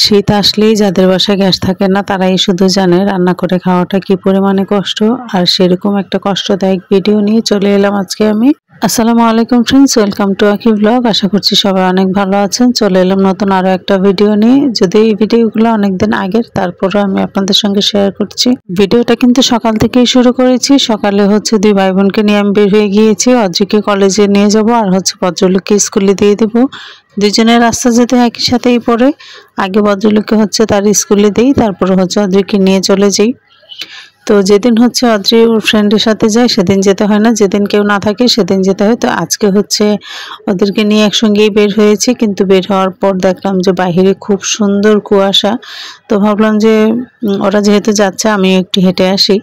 শীত আসলেই যাদের বাসায় গ্যাস থাকে না তারাই শুধু জানে রান্না করে খাওয়াটা কি পরিমাণে কষ্ট আর সেরকম একটা কষ্টদায়ক ভিডিও নিয়ে চলে এলাম আজকে আমি আসসালামু আলাইকুম ফ্রেন্ডস ওয়েলকাম টু আকি ব্লগ আশা করছি সবাই অনেক ভালো আছেন চলে এলাম নতুন আরও একটা ভিডিও নিয়ে যদি এই ভিডিওগুলো অনেক দিন আগের তারপরও আমি আপনাদের সঙ্গে শেয়ার করছি ভিডিওটা কিন্তু সকাল থেকেই শুরু করেছি সকালে হচ্ছে দুই ভাই বোনকে নিয়ে আমি বের হয়ে গিয়েছি অজিকে কলেজে নিয়ে যাব আর হচ্ছে পদ্রলোককে স্কুলে দিয়ে দেবো দুজনের রাস্তা যেতে একই সাথেই পড়ে আগে ভদ্রলোককে হচ্ছে তার স্কুলে দিই তারপরে হচ্ছে অদ্রিকে নিয়ে চলে যাই তো যেদিন হচ্ছে অদ্রি ওর ফ্রেন্ডের সাথে যায় সেদিন যেতে হয় না যেদিন কেউ না থাকে সেদিন যেতে হয় তো আজকে হচ্ছে ওদেরকে নিয়ে একসঙ্গেই বের হয়েছি কিন্তু বের হওয়ার পর দেখলাম যে বাহিরে খুব সুন্দর কুয়াশা তো ভাবলাম যে ওরা যেহেতু যাচ্ছে আমি একটু হেঁটে আসি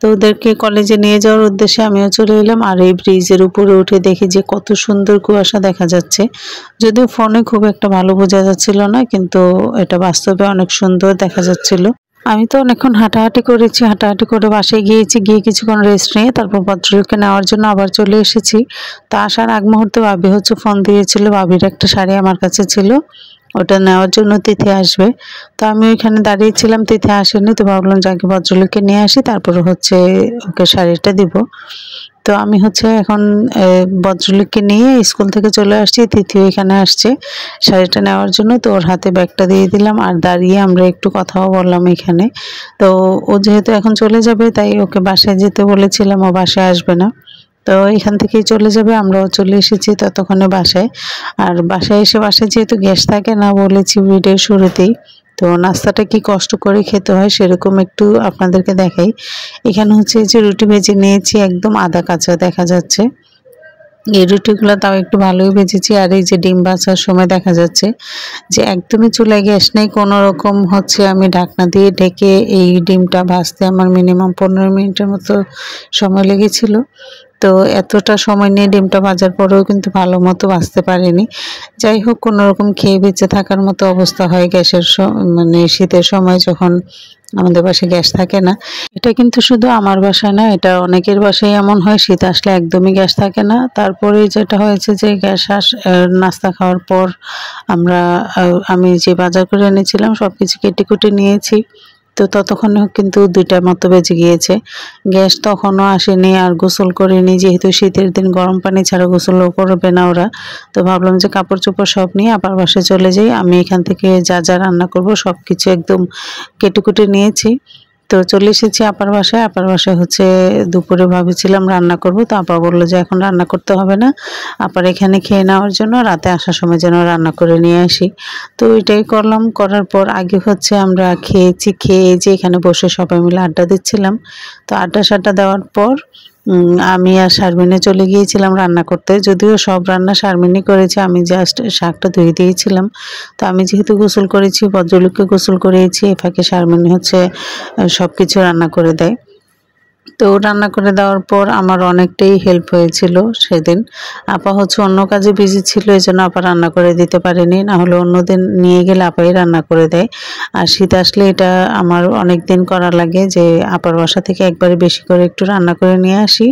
তো ওদেরকে কলেজে নিয়ে যাওয়ার উদ্দেশ্যে আমিও চলে এলাম আর এই ব্রিজের উপরে উঠে দেখি যে কত সুন্দর কুয়াশা দেখা যাচ্ছে যদিও ফোনে খুব একটা ভালো বোঝা যাচ্ছিল না কিন্তু এটা বাস্তবে অনেক সুন্দর দেখা যাচ্ছিল আমি তো অনেকক্ষণ হাঁটাহাঁটি করেছি হাঁটাহাঁটি করে বাসায় গিয়েছি গিয়ে কিছুক্ষণ রেস্ট নিয়ে তারপর ভদ্রলোককে নেওয়ার জন্য আবার চলে এসেছি তা আসার আগ মুহূর্তে বাবি হচ্ছে ফোন দিয়েছিল বাবির একটা শাড়ি আমার কাছে ছিল ওটা নেওয়ার জন্য তিথি আসবে তো আমি ওইখানে দাঁড়িয়েছিলাম তিথি আসেনি তো ভাবলাম যাকে ভদ্রলোককে নিয়ে আসি তারপরে হচ্ছে ওকে শাড়িটা দিব তো আমি হচ্ছে এখন ভদ্রলোককে নিয়ে স্কুল থেকে চলে আসছি তৃতীয় এখানে আসছে শাড়িটা নেওয়ার জন্য তো ওর হাতে ব্যাগটা দিয়ে দিলাম আর দাঁড়িয়ে আমরা একটু কথাও বললাম এখানে তো ও যেহেতু এখন চলে যাবে তাই ওকে বাসায় যেতে বলেছিলাম ও বাসায় আসবে না তো এখান থেকেই চলে যাবে আমরাও চলে এসেছি ততক্ষণে বাসায় আর বাসায় এসে বাসায় যেহেতু গ্যাস থাকে না বলেছি ভিডিও শুরুতেই তো নাস্তাটা কি কষ্ট করে খেতে হয় সেরকম একটু আপনাদেরকে দেখাই এখানে হচ্ছে যে রুটি ভেজে নিয়েছি একদম আদা কাঁচা দেখা যাচ্ছে এই রুটিগুলো তাও একটু ভালোই বেজেছি আর এই যে ডিম বাছার সময় দেখা যাচ্ছে যে একদমই চুলায় গ্যাস নেই কোনো রকম হচ্ছে আমি ঢাকনা দিয়ে ঢেকে এই ডিমটা ভাজতে আমার মিনিমাম পনেরো মিনিটের মতো সময় লেগেছিল তো এতটা সময় নিয়ে ডিমটা ভাজার পরেও কিন্তু ভালো মতো বাঁচতে পারিনি যাই হোক কোনোরকম খেয়ে বেঁচে থাকার মতো অবস্থা হয় গ্যাসের মানে শীতের সময় যখন আমাদের বাসায় গ্যাস থাকে না এটা কিন্তু শুধু আমার বাসায় না এটা অনেকের বাসায় এমন হয় শীত আসলে একদমই গ্যাস থাকে না তারপরে যেটা হয়েছে যে গ্যাস আস নাস্তা খাওয়ার পর আমরা আমি যে বাজার করে এনেছিলাম সব কিছু কেটে কুটে নিয়েছি তো ততক্ষণে কিন্তু দুইটা মতো বেজে গিয়েছে গ্যাস তখনও আসেনি আর গোসল করেনি যেহেতু শীতের দিন গরম পানি ছাড়া গোসলও করবে না ওরা তো ভাবলাম যে কাপড় চোপড় সব নিয়ে আবার বাসে চলে যাই আমি এখান থেকে যা যা রান্না করব সব কিছু একদম কেটে কুটে নিয়েছি তো চলে এসেছি আপার বাসায় আপার বাসায় হচ্ছে দুপুরে ভাবেছিলাম রান্না করব তো আপা বলল যে এখন রান্না করতে হবে না আপার এখানে খেয়ে নেওয়ার জন্য রাতে আসার সময় যেন রান্না করে নিয়ে আসি তো এটাই করলাম করার পর আগে হচ্ছে আমরা খেয়েছি খেয়ে যে এখানে বসে সবাই মিলে আড্ডা দিচ্ছিলাম তো আড্ডা সাড্ডা দেওয়ার পর আমি আর শারমিনে চলে গিয়েছিলাম রান্না করতে যদিও সব রান্না শারমিনই করেছে আমি জাস্ট শাকটা ধুয়ে দিয়েছিলাম তো আমি যেহেতু গোসল করেছি ভদ্রলোককে গোসল করিয়েছি এ ফাঁকে শারমিন হচ্ছে সব কিছু রান্না করে দেয় তো রান্না করে দেওয়ার পর আমার অনেকটাই হেল্প হয়েছিল সেদিন আপা হচ্ছে অন্য কাজে বিজি ছিল এই জন্য আপা রান্না করে দিতে পারেনি না হলে অন্যদিন নিয়ে গেলে আপাই রান্না করে দেয় আর শীত আসলে এটা আমার অনেক দিন করা লাগে যে আপার বাসা থেকে একবারে বেশি করে একটু রান্না করে নিয়ে আসি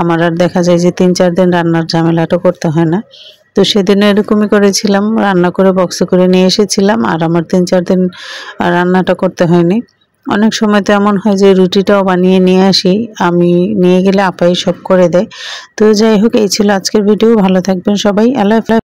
আমার আর দেখা যায় যে তিন চার দিন রান্নার ঝামেলাটা করতে হয় না তো সেদিন এরকমই করেছিলাম রান্না করে বক্সে করে নিয়ে এসেছিলাম আর আমার তিন চার দিন রান্নাটা করতে হয়নি অনেক সময় তো এমন হয় যে রুটিটাও বানিয়ে নিয়ে আসি আমি নিয়ে গেলে আপাই সব করে দেয় তো যাই হোক এই ছিল আজকের ভিডিও ভালো থাকবেন সবাই আল্লাহ